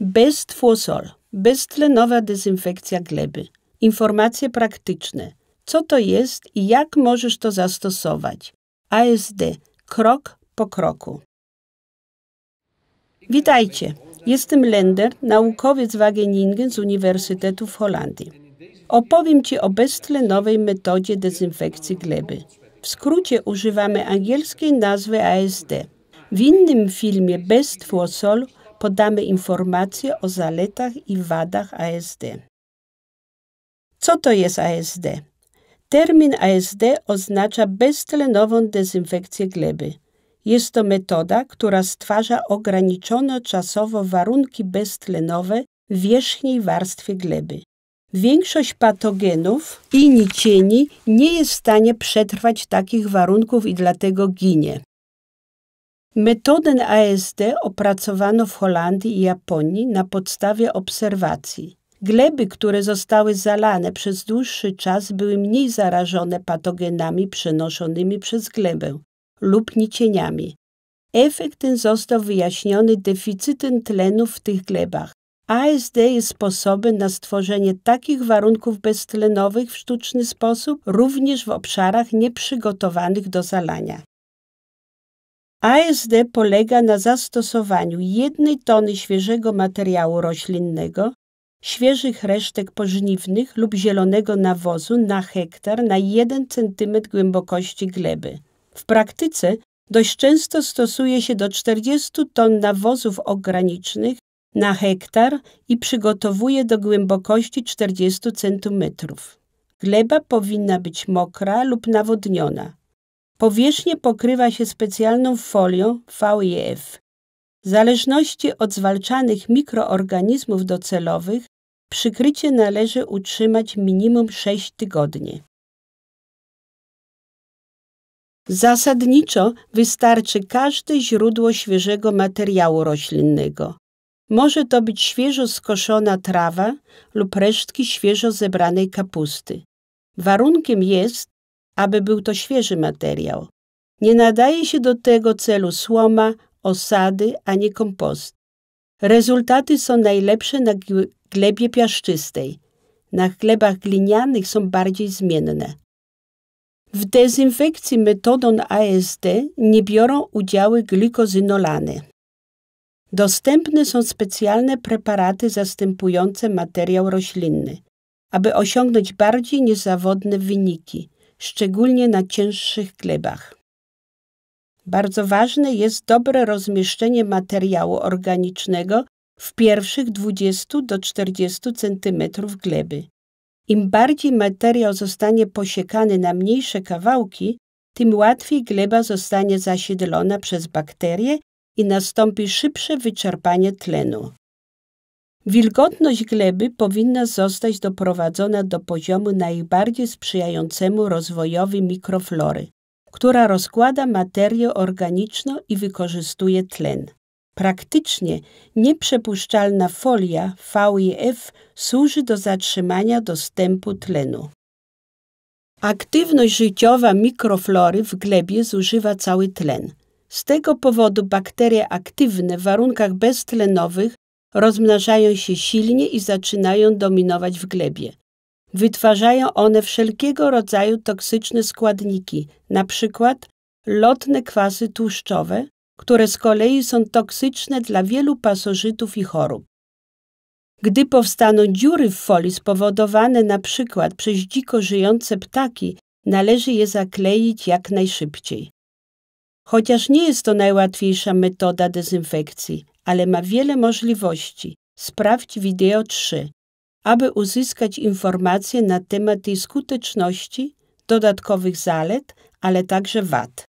bez beztlenowa dezynfekcja gleby. Informacje praktyczne. Co to jest i jak możesz to zastosować? ASD. Krok po kroku. Witajcie. Jestem Lender, naukowiec Wageningen z Uniwersytetu w Holandii. Opowiem Ci o beztlenowej metodzie dezynfekcji gleby. W skrócie używamy angielskiej nazwy ASD. W innym filmie Best for Sol podamy informacje o zaletach i wadach ASD. Co to jest ASD? Termin ASD oznacza beztlenową dezynfekcję gleby. Jest to metoda, która stwarza ograniczono czasowo warunki beztlenowe w wierzchniej warstwie gleby. Większość patogenów i nicieni nie jest w stanie przetrwać takich warunków i dlatego ginie. Metodę ASD opracowano w Holandii i Japonii na podstawie obserwacji. Gleby, które zostały zalane przez dłuższy czas, były mniej zarażone patogenami przenoszonymi przez glebę lub nicieniami. Efekt ten został wyjaśniony deficytem tlenu w tych glebach. ASD jest sposobem na stworzenie takich warunków beztlenowych w sztuczny sposób, również w obszarach nieprzygotowanych do zalania. ASD polega na zastosowaniu jednej tony świeżego materiału roślinnego, świeżych resztek pożniwnych lub zielonego nawozu na hektar na 1 cm głębokości gleby. W praktyce dość często stosuje się do 40 ton nawozów ogranicznych na hektar i przygotowuje do głębokości 40 cm. Gleba powinna być mokra lub nawodniona. Powierzchnię pokrywa się specjalną folią VEF. W zależności od zwalczanych mikroorganizmów docelowych przykrycie należy utrzymać minimum 6 tygodni. Zasadniczo wystarczy każde źródło świeżego materiału roślinnego. Może to być świeżo skoszona trawa lub resztki świeżo zebranej kapusty. Warunkiem jest, aby był to świeży materiał. Nie nadaje się do tego celu słoma, osady ani kompost. Rezultaty są najlepsze na glebie piaszczystej. Na glebach glinianych są bardziej zmienne. W dezynfekcji metodą ASD nie biorą udziały glikozynolany. Dostępne są specjalne preparaty zastępujące materiał roślinny, aby osiągnąć bardziej niezawodne wyniki szczególnie na cięższych glebach. Bardzo ważne jest dobre rozmieszczenie materiału organicznego w pierwszych 20 do 40 cm gleby. Im bardziej materiał zostanie posiekany na mniejsze kawałki, tym łatwiej gleba zostanie zasiedlona przez bakterie i nastąpi szybsze wyczerpanie tlenu. Wilgotność gleby powinna zostać doprowadzona do poziomu najbardziej sprzyjającemu rozwojowi mikroflory, która rozkłada materię organiczną i wykorzystuje tlen. Praktycznie nieprzepuszczalna folia VIF służy do zatrzymania dostępu tlenu. Aktywność życiowa mikroflory w glebie zużywa cały tlen. Z tego powodu bakterie aktywne w warunkach beztlenowych rozmnażają się silnie i zaczynają dominować w glebie. Wytwarzają one wszelkiego rodzaju toksyczne składniki, np. lotne kwasy tłuszczowe, które z kolei są toksyczne dla wielu pasożytów i chorób. Gdy powstaną dziury w folii spowodowane np. przez dziko żyjące ptaki, należy je zakleić jak najszybciej. Chociaż nie jest to najłatwiejsza metoda dezynfekcji, ale ma wiele możliwości. Sprawdź wideo 3. Aby uzyskać informacje na temat jej skuteczności, dodatkowych zalet, ale także wad.